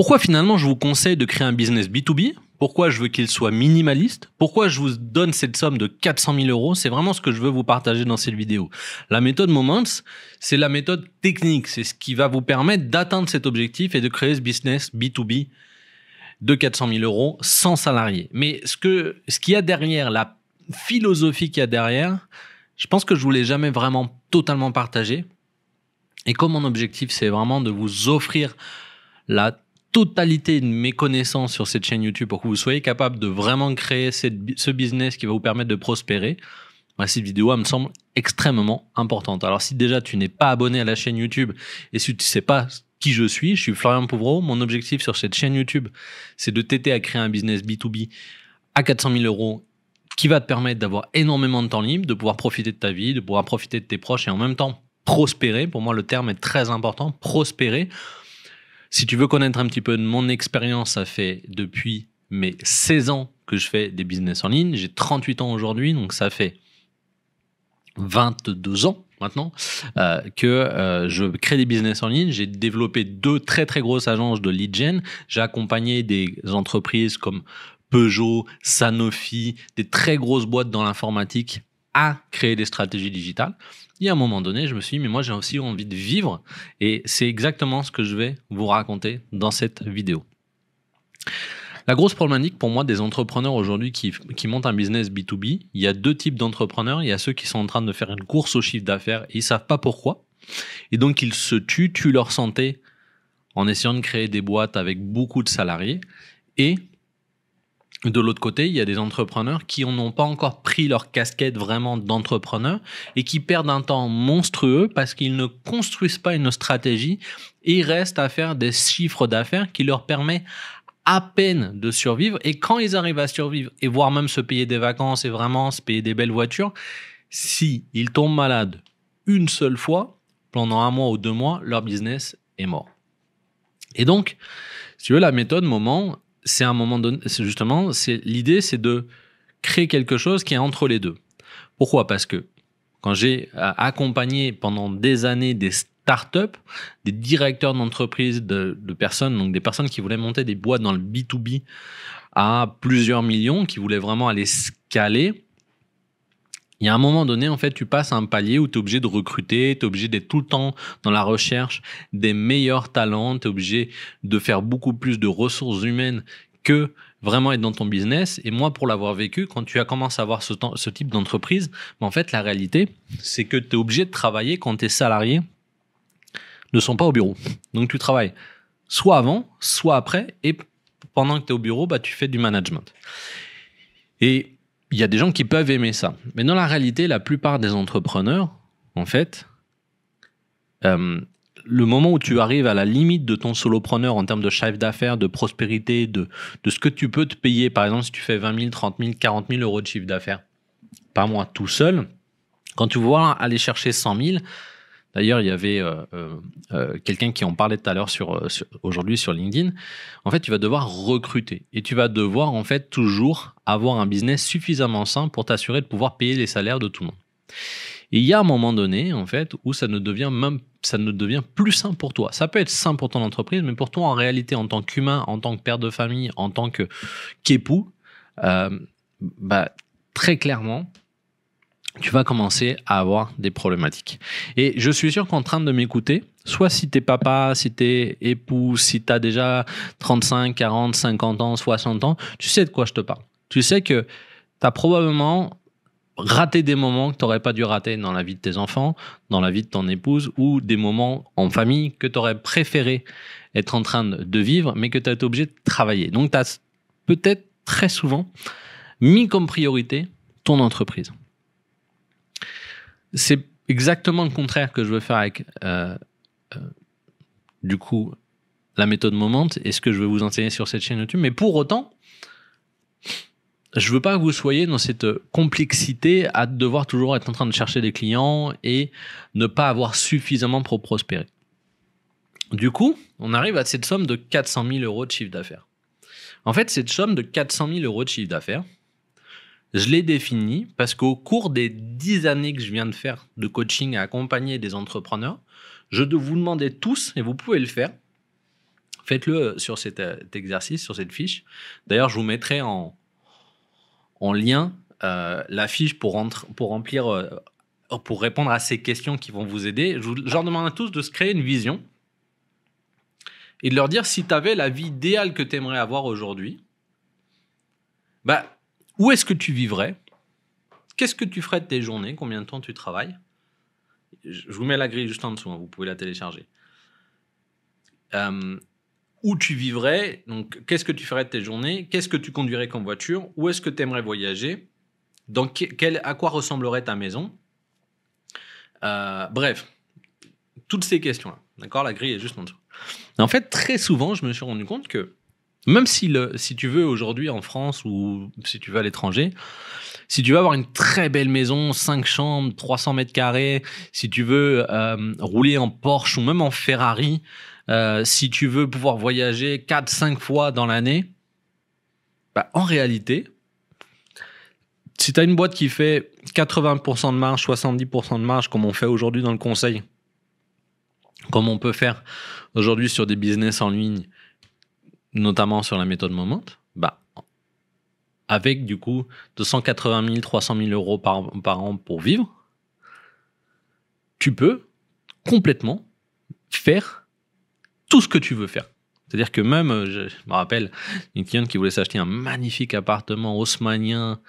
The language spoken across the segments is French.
Pourquoi finalement je vous conseille de créer un business B2B Pourquoi je veux qu'il soit minimaliste Pourquoi je vous donne cette somme de 400 000 euros C'est vraiment ce que je veux vous partager dans cette vidéo. La méthode Moments, c'est la méthode technique. C'est ce qui va vous permettre d'atteindre cet objectif et de créer ce business B2B de 400 000 euros sans salarié. Mais ce que, ce qu'il y a derrière, la philosophie qu'il y a derrière, je pense que je vous l'ai jamais vraiment totalement partagé. Et comme mon objectif, c'est vraiment de vous offrir la totalité de mes connaissances sur cette chaîne YouTube pour que vous soyez capable de vraiment créer ce business qui va vous permettre de prospérer, bah, cette vidéo, me semble extrêmement importante. Alors, si déjà tu n'es pas abonné à la chaîne YouTube et si tu ne sais pas qui je suis, je suis Florian Pouvreau. Mon objectif sur cette chaîne YouTube, c'est de t'aider à créer un business B2B à 400 000 euros qui va te permettre d'avoir énormément de temps libre, de pouvoir profiter de ta vie, de pouvoir profiter de tes proches et en même temps prospérer. Pour moi, le terme est très important, prospérer si tu veux connaître un petit peu de mon expérience, ça fait depuis mes 16 ans que je fais des business en ligne. J'ai 38 ans aujourd'hui, donc ça fait 22 ans maintenant euh, que euh, je crée des business en ligne. J'ai développé deux très très grosses agences de lead gen. J'ai accompagné des entreprises comme Peugeot, Sanofi, des très grosses boîtes dans l'informatique à créer des stratégies digitales. Et à un moment donné, je me suis dit, mais moi j'ai aussi envie de vivre. Et c'est exactement ce que je vais vous raconter dans cette vidéo. La grosse problématique pour moi des entrepreneurs aujourd'hui qui, qui, montent un business B2B, il y a deux types d'entrepreneurs. Il y a ceux qui sont en train de faire une course au chiffre d'affaires et ils savent pas pourquoi. Et donc ils se tuent, tuent leur santé en essayant de créer des boîtes avec beaucoup de salariés. Et de l'autre côté, il y a des entrepreneurs qui n'ont pas encore pris leur casquette vraiment d'entrepreneur et qui perdent un temps monstrueux parce qu'ils ne construisent pas une stratégie et ils restent à faire des chiffres d'affaires qui leur permettent à peine de survivre. Et quand ils arrivent à survivre et voire même se payer des vacances et vraiment se payer des belles voitures, si ils tombent malades une seule fois, pendant un mois ou deux mois, leur business est mort. Et donc, si tu veux, la méthode moment, c'est un moment donné, justement, l'idée, c'est de créer quelque chose qui est entre les deux. Pourquoi Parce que quand j'ai euh, accompagné pendant des années des startups, des directeurs d'entreprises, de, personnes, donc des personnes qui voulaient monter des boîtes dans le B2B à plusieurs millions, qui voulaient vraiment aller scaler, il y a un moment donné, en fait, tu passes à un palier où tu es obligé de recruter, tu es obligé d'être tout le temps dans la recherche des meilleurs talents, tu es obligé de faire beaucoup plus de ressources humaines que vraiment être dans ton business. Et moi, pour l'avoir vécu, quand tu as commencé à avoir ce, type d'entreprise, bah, en fait, la réalité, c'est que tu es obligé de travailler quand tes salariés ne sont pas au bureau. Donc, tu travailles soit avant, soit après, et pendant que tu es au bureau, bah, tu fais du management. Et il y a des gens qui peuvent aimer ça. Mais dans la réalité, la plupart des entrepreneurs, en fait, euh, le moment où tu arrives à la limite de ton solopreneur en termes de chiffre d'affaires, de prospérité, de, de, ce que tu peux te payer, par exemple, si tu fais 20 000, 30 000, 40 000 euros de chiffre d'affaires pas moi tout seul, quand tu vas aller chercher 100 000, D'ailleurs, il y avait euh, euh, euh, quelqu'un qui en parlait tout à l'heure sur, aujourd'hui sur LinkedIn. En fait, tu vas devoir recruter et tu vas devoir en fait toujours avoir un business suffisamment sain pour t'assurer de pouvoir payer les salaires de tout le monde. Et il y a un moment donné, en fait, où ça ne devient même ça ne devient plus sain pour toi. Ça peut être sain pour ton entreprise, mais pour toi, en réalité, en tant qu'humain, en tant que père de famille, en tant que qu'époux, bah, très clairement, tu vas commencer à avoir des problématiques. Et je suis sûr qu'en train de m'écouter, soit si t'es papa, si t'es époux, si t'as déjà 35, 40, 50 ans, 60 ans, tu sais de quoi je te parle. Tu sais que t'as probablement raté des moments que t'aurais pas dû rater dans la vie de tes enfants, dans la vie de ton épouse, ou des moments en famille que t'aurais préféré être en train de vivre, mais que t'as été obligé de travailler. Donc t'as peut-être très souvent mis comme priorité ton entreprise c'est exactement le contraire que je veux faire avec, euh, euh, du coup, la méthode Momente et ce que je veux vous enseigner sur cette chaîne YouTube. Mais pour autant, je ne veux pas que vous soyez dans cette complexité à devoir toujours être en train de chercher des clients et ne pas avoir suffisamment pour prospérer. Du coup, on arrive à cette somme de 400 000 euros de chiffre d'affaires. En fait, cette somme de 400 000 euros de chiffre d'affaires, je l'ai défini parce qu'au cours des dix années que je viens de faire de coaching à accompagner des entrepreneurs, je vous demandais tous, et vous pouvez le faire, faites-le sur cet euh, exercice, sur cette fiche. D'ailleurs, je vous mettrai en, en lien euh, la fiche pour, pour remplir, euh, pour répondre à ces questions qui vont vous aider. Je, je leur demande à tous de se créer une vision et de leur dire si tu avais la vie idéale que tu aimerais avoir aujourd'hui, bah, où est-ce que tu vivrais Qu'est-ce que tu ferais de tes journées Combien de temps tu travailles Je vous mets la grille juste en dessous, hein, vous pouvez la télécharger. Euh, où tu vivrais Donc, qu'est-ce que tu ferais de tes journées Qu'est-ce que tu conduirais comme voiture Où est-ce que tu aimerais voyager dans quel, À quoi ressemblerait ta maison euh, Bref, toutes ces questions-là. D'accord La grille est juste en dessous. En fait, très souvent, je me suis rendu compte que même si, le, si tu veux aujourd'hui en France ou si tu veux à l'étranger, si tu veux avoir une très belle maison, 5 chambres, 300 mètres carrés, si tu veux euh, rouler en Porsche ou même en Ferrari, euh, si tu veux pouvoir voyager 4-5 fois dans l'année, bah, en réalité, si tu as une boîte qui fait 80% de marge, 70% de marge, comme on fait aujourd'hui dans le conseil, comme on peut faire aujourd'hui sur des business en ligne, notamment sur la méthode Momente, bah, avec du coup 280 000, 300 000 euros par, an pour vivre, tu peux complètement faire tout ce que tu veux faire. C'est-à-dire que même, euh, je, me rappelle, une cliente qui voulait s'acheter un magnifique appartement haussmanien,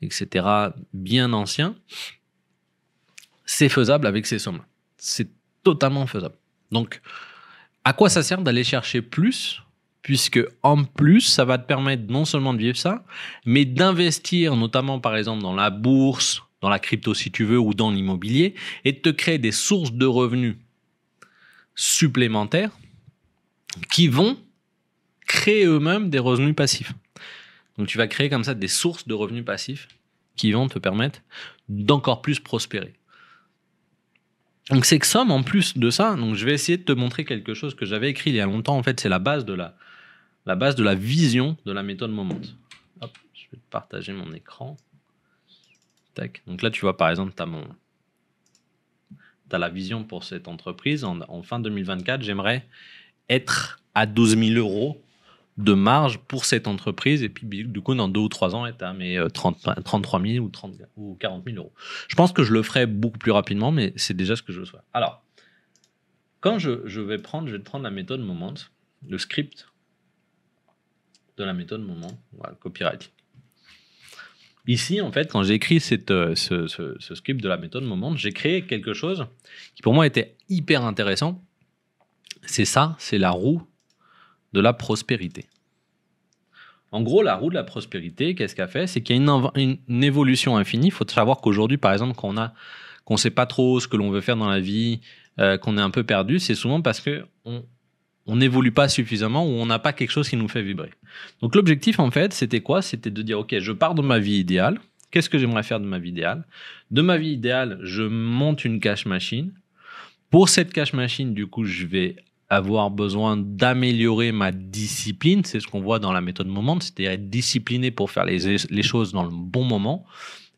etc., bien ancien, c'est faisable avec ces sommes. C'est totalement faisable. Donc, à quoi ça sert d'aller chercher plus puisque en plus, ça va te permettre non seulement de vivre ça, mais d'investir notamment par exemple dans la bourse, dans la crypto si tu veux, ou dans l'immobilier, et de te créer des sources de revenus supplémentaires qui vont créer eux-mêmes des revenus passifs. Donc tu vas créer comme ça des sources de revenus passifs qui vont te permettre d'encore plus prospérer. Donc c'est que somme en plus de ça, donc je vais essayer de te montrer quelque chose que j'avais écrit il y a longtemps. En fait, c'est la base de la, la base de la vision de la méthode moment. je vais partager mon écran. Donc là, tu vois par exemple, tu as la vision pour cette entreprise. En, en fin 2024, j'aimerais être à 12 000 euros de marge pour cette entreprise. Et puis, du coup, dans deux ou trois ans, est à mes 30, 33 000 ou, ou 40 000 euros. Je pense que je le ferai beaucoup plus rapidement, mais c'est déjà ce que je souhaite. Alors, quand je, vais prendre, je vais prendre la méthode moment, le script de la méthode moment, copyright. Ici, en fait, quand j'ai écrit cette, euh, ce, ce, script de la méthode moment, j'ai créé quelque chose qui pour moi était hyper intéressant. C'est ça, c'est la roue de la prospérité. En gros, la roue de la prospérité, qu'est-ce qu'elle fait C'est qu'il y a une, évolution infinie. Il faut savoir qu'aujourd'hui, par exemple, qu'on a qu'on ne sait pas trop ce que l'on veut faire dans la vie, euh, qu'on est un peu perdu, c'est souvent parce que on n'évolue pas suffisamment ou on n'a pas quelque chose qui nous fait vibrer. Donc l'objectif, en fait, c'était quoi C'était de dire, OK, je pars de ma vie idéale. Qu'est-ce que j'aimerais faire de ma vie idéale De ma vie idéale, je monte une cache machine. Pour cette cache machine, du coup, je vais avoir besoin d'améliorer ma discipline. C'est ce qu'on voit dans la méthode moment, c'est-à-dire être discipliné pour faire les, choses dans le bon moment.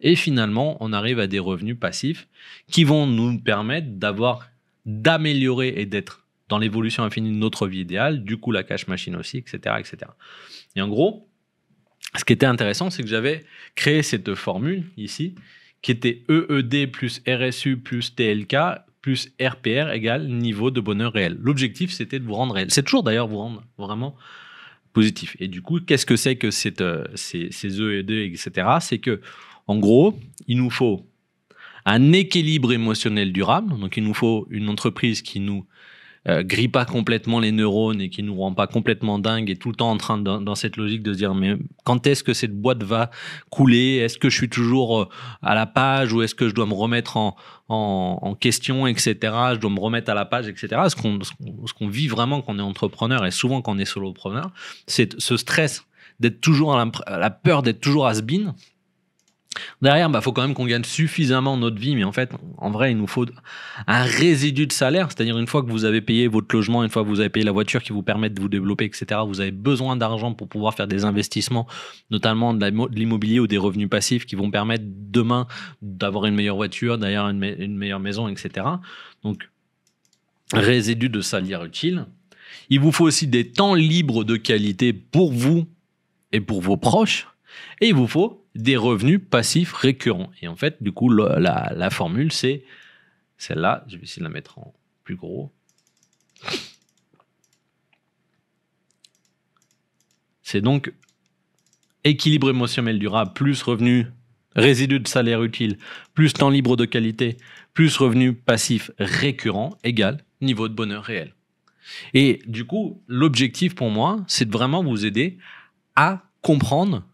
Et finalement, on arrive à des revenus passifs qui vont nous permettre d'avoir, d'améliorer et d'être dans l'évolution infinie de notre vie idéale, du coup la cash machine aussi, etc. etc. Et en gros, ce qui était intéressant, c'est que j'avais créé cette formule ici, qui était EED plus RSU plus TLK plus RPR égale niveau de bonheur réel. L'objectif, c'était de vous rendre réel. C'est toujours d'ailleurs vous rendre vraiment positif. Et du coup, qu'est-ce que c'est que cette, euh, ces, ces EED, etc. C'est que, en gros, il nous faut un équilibre émotionnel durable. Donc, il nous faut une entreprise qui nous euh, pas complètement les neurones et qui nous rend pas complètement dingue et tout le temps en train dans cette logique de se dire mais quand est-ce que cette boîte va couler Est-ce que je suis toujours euh, à la page ou est-ce que je dois me remettre en, en, question, etc. Je dois me remettre à la page, etc. Ce qu'on vit vraiment quand on est entrepreneur et souvent quand on est solopreneur, c'est ce stress d'être toujours à la, peur d'être toujours à à been Derrière, il bah, faut quand même qu'on gagne suffisamment notre vie, mais en fait, en vrai, il nous faut un résidu de salaire, c'est-à-dire une fois que vous avez payé votre logement, une fois que vous avez payé la voiture qui vous permet de vous développer, etc., vous avez besoin d'argent pour pouvoir faire des investissements, notamment de l'immobilier ou des revenus passifs qui vont permettre demain d'avoir une meilleure voiture, d'ailleurs une, meilleure maison, etc. Donc, résidu de salaire utile. Il vous faut aussi des temps libres de qualité pour vous et pour vos proches, et il vous faut des revenus passifs récurrents. Et en fait, du coup, la, formule, c'est celle-là. Je vais essayer de la mettre en plus gros. C'est donc équilibre émotionnel durable plus revenu résidu de salaire utile plus temps libre de qualité plus revenu passif récurrent égal niveau de bonheur réel. Et du coup, l'objectif pour moi, c'est de vraiment vous aider à comprendre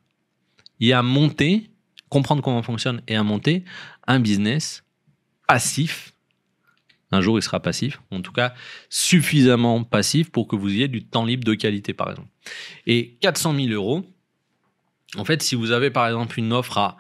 et à monter, comprendre comment fonctionne et à monter un business passif. Un jour, il sera passif, en tout cas suffisamment passif pour que vous ayez du temps libre de qualité, par exemple. Et 400 000 euros, en fait, si vous avez par exemple une offre à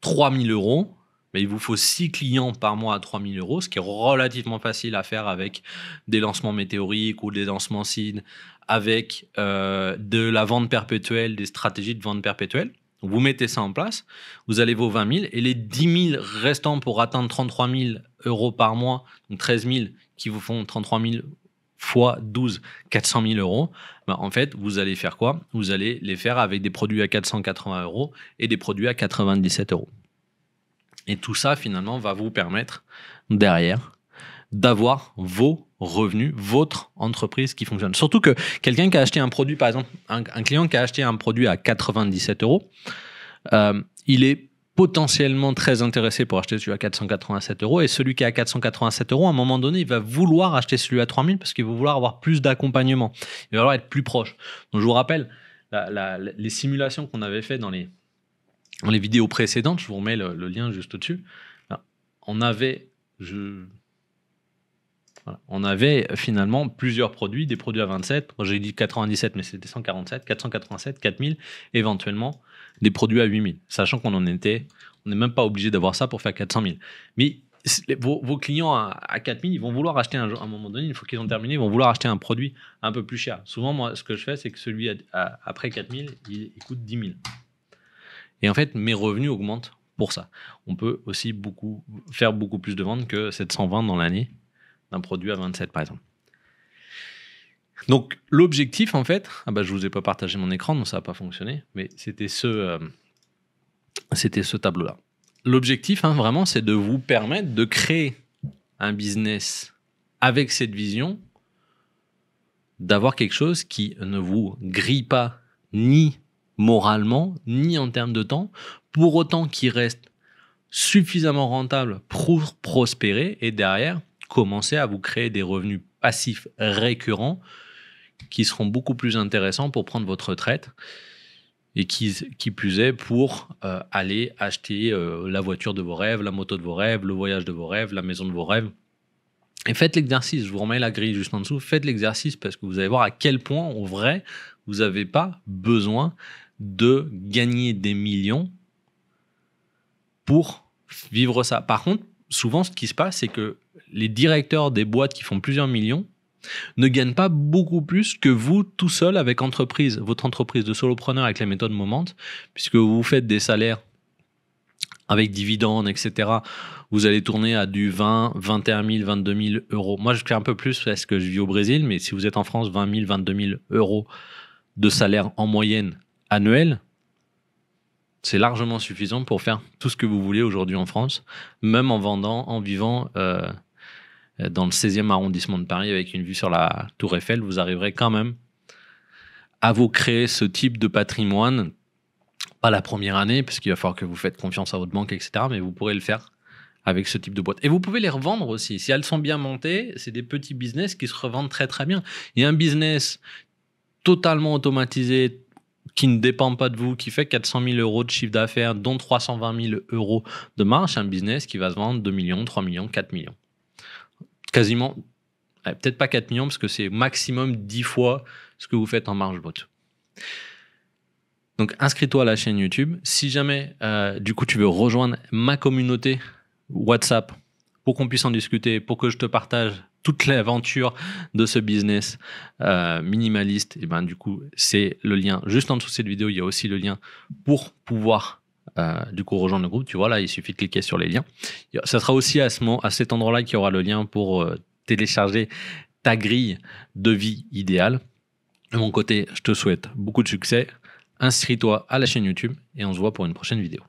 3 000 euros, mais il vous faut 6 clients par mois à 3 000 euros, ce qui est relativement facile à faire avec des lancements météoriques ou des lancements SID, avec euh, de la vente perpétuelle, des stratégies de vente perpétuelle vous mettez ça en place, vous allez vos 20 000 et les 10 000 restants pour atteindre 33 000 euros par mois, donc 13 000 qui vous font 33 000 fois 12, 400 000 euros, ben, en fait, vous allez faire quoi Vous allez les faire avec des produits à 480 euros et des produits à 97 euros. Et tout ça, finalement, va vous permettre derrière d'avoir vos revenus, votre entreprise qui fonctionne. Surtout que quelqu'un qui a acheté un produit, par exemple, un, client qui a acheté un produit à 97 euros, euh, il est potentiellement très intéressé pour acheter celui à 487 euros et celui qui est à 487 euros, à un moment donné, il va vouloir acheter celui à 3000 parce qu'il va vouloir avoir plus d'accompagnement. Il va vouloir être plus proche. Donc je vous rappelle, les simulations qu'on avait fait dans les, dans les vidéos précédentes, je vous remets le, le lien juste au-dessus. On avait, je, on avait euh, finalement plusieurs produits, des produits à 27, j'ai dit 97 mais c'était 147, 487, 4000, éventuellement des produits à 8000, sachant qu'on en était, on n'est même pas obligé d'avoir ça pour faire 400 000. Mais vos, clients à, 4000, ils vont vouloir acheter un, à un moment donné, une fois qu'ils ont terminé, vont vouloir acheter un produit un peu plus cher. Souvent, moi, ce que je fais, c'est que celui après 4000, il, coûte 10 000. Et en fait, mes revenus augmentent pour ça. On peut aussi beaucoup, faire beaucoup plus de ventes que 720 dans l'année d'un produit à 27 par exemple. Donc l'objectif en fait, ah bah, je ne vous ai pas partagé mon écran, donc ça n'a pas fonctionné, mais c'était ce, euh, c'était ce tableau-là. L'objectif hein, vraiment c'est de vous permettre de créer un business avec cette vision, d'avoir quelque chose qui ne vous grille pas ni moralement, ni en termes de temps, pour autant qu'il reste suffisamment rentable pour prospérer et derrière commencez à vous créer des revenus passifs récurrents qui seront beaucoup plus intéressants pour prendre votre retraite et qui, qui plus est pour euh, aller acheter euh, la voiture de vos rêves, la moto de vos rêves, le voyage de vos rêves, la maison de vos rêves. Et faites l'exercice, je vous remets la grille juste en dessous, faites l'exercice parce que vous allez voir à quel point en vrai vous n'avez pas besoin de gagner des millions pour vivre ça. Par contre, souvent ce qui se passe c'est que les directeurs des boîtes qui font plusieurs millions ne gagnent pas beaucoup plus que vous tout seul avec entreprise, votre entreprise de solopreneur avec la méthode Momente puisque vous faites des salaires avec dividendes, etc., vous allez tourner à du 20, 21 000, 22 000 euros. Moi, je fais un peu plus parce que je vis au Brésil, mais si vous êtes en France, 20 000, 22 000 euros de salaire en moyenne annuel, c'est largement suffisant pour faire tout ce que vous voulez aujourd'hui en France, même en vendant, en vivant euh, euh, dans le 16e arrondissement de Paris avec une vue sur la Tour Eiffel, vous arriverez quand même à vous créer ce type de patrimoine. Pas la première année, parce qu'il va falloir que vous faites confiance à votre banque, etc. Mais vous pourrez le faire avec ce type de boîte. Et vous pouvez les revendre aussi. Si elles sont bien montées, c'est des petits business qui se revendent très très bien. Il y a un business totalement automatisé qui ne dépend pas de vous, qui fait 400 000 euros de chiffre d'affaires, dont 320 000 euros de marge, un business qui va se vendre 2 millions, 3 millions, 4 millions quasiment, peut-être pas 4 millions, parce que c'est maximum 10 fois ce que vous faites en marge brute. Donc inscris-toi à la chaîne YouTube. Si jamais, euh, du coup, tu veux rejoindre ma communauté WhatsApp pour qu'on puisse en discuter, pour que je te partage toute l'aventure de ce business euh, minimaliste, et eh ben du coup, c'est le lien juste en dessous de cette vidéo. Il y a aussi le lien pour pouvoir euh, du coup rejoindre le groupe. Tu vois, là, il suffit de cliquer sur les liens. Ça sera aussi à, ce moment, à cet endroit-là qu'il y aura le lien pour euh, télécharger ta grille de vie idéale. De mon côté, je te souhaite beaucoup de succès. Inscris-toi à la chaîne YouTube et on se voit pour une prochaine vidéo.